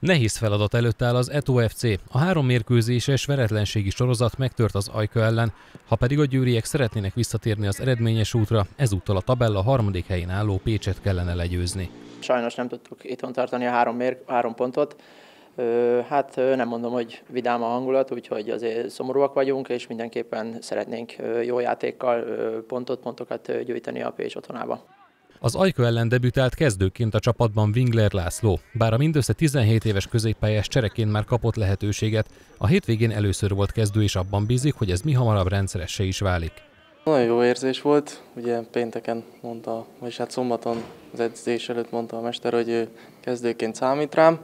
Nehéz feladat előtt áll az Eto FC. A három mérkőzéses veretlenségi sorozat megtört az Ajka ellen, ha pedig a győriek szeretnének visszatérni az eredményes útra, ezúttal a tabella harmadik helyén álló Pécset kellene legyőzni. Sajnos nem tudtuk itthon tartani a három, mér, három pontot. Hát nem mondom, hogy vidám a hangulat, úgyhogy azért szomorúak vagyunk, és mindenképpen szeretnénk jó játékkal pontot, pontokat gyűjteni a Pécs otthonába. Az Ajka ellen debütált kezdőként a csapatban Wingler László, bár a mindössze 17 éves középpályás csereként már kapott lehetőséget, a hétvégén először volt kezdő és abban bízik, hogy ez mi hamarabb rendszeresse is válik. Nagyon jó érzés volt, ugye pénteken mondta, vagyis hát szombaton az edzés előtt mondta a mester, hogy ő kezdőként számít rám.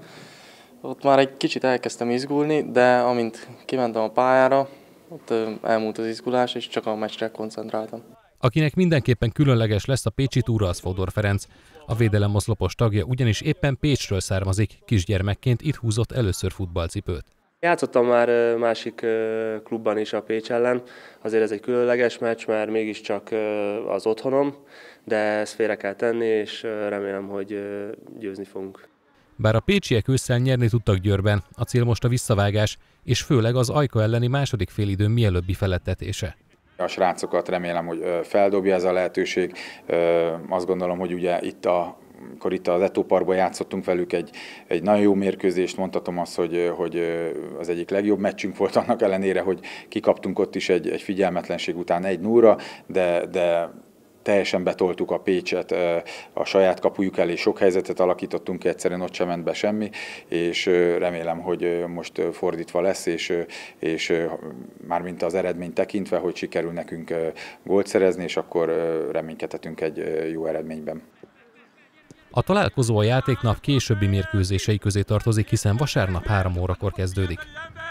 Ott már egy kicsit elkezdtem izgulni, de amint kimentem a pályára, ott elmúlt az izgulás, és csak a meccsre koncentráltam. Akinek mindenképpen különleges lesz a Pécsi túra az Fodor Ferenc. A védelem oszlopos tagja ugyanis éppen Pécsről származik, kisgyermekként itt húzott először futballcipőt. Játszottam már másik klubban is a Pécs ellen, azért ez egy különleges meccs, mert mégiscsak az otthonom, de ezt félre kell tenni, és remélem, hogy győzni fogunk. Bár a pécsiek ősszel nyerni tudtak Győrben, a cél most a visszavágás, és főleg az Ajka elleni második félidő mielőbbi felettetése. A srácokat remélem, hogy feldobja ez a lehetőség. Azt gondolom, hogy ugye itt a akkor itt az Eto játszottunk velük egy, egy nagyon jó mérkőzést, mondhatom azt, hogy, hogy az egyik legjobb meccsünk volt annak ellenére, hogy kikaptunk ott is egy, egy figyelmetlenség után egy 0 de, de teljesen betoltuk a Pécset a saját kapujuk elé, sok helyzetet alakítottunk, egyszerűen ott sem ment be semmi, és remélem, hogy most fordítva lesz, és, és mármint az eredmény tekintve, hogy sikerül nekünk gólt szerezni, és akkor reménykedhetünk egy jó eredményben. A találkozó a játéknap későbbi mérkőzései közé tartozik, hiszen vasárnap 3 órakor kezdődik.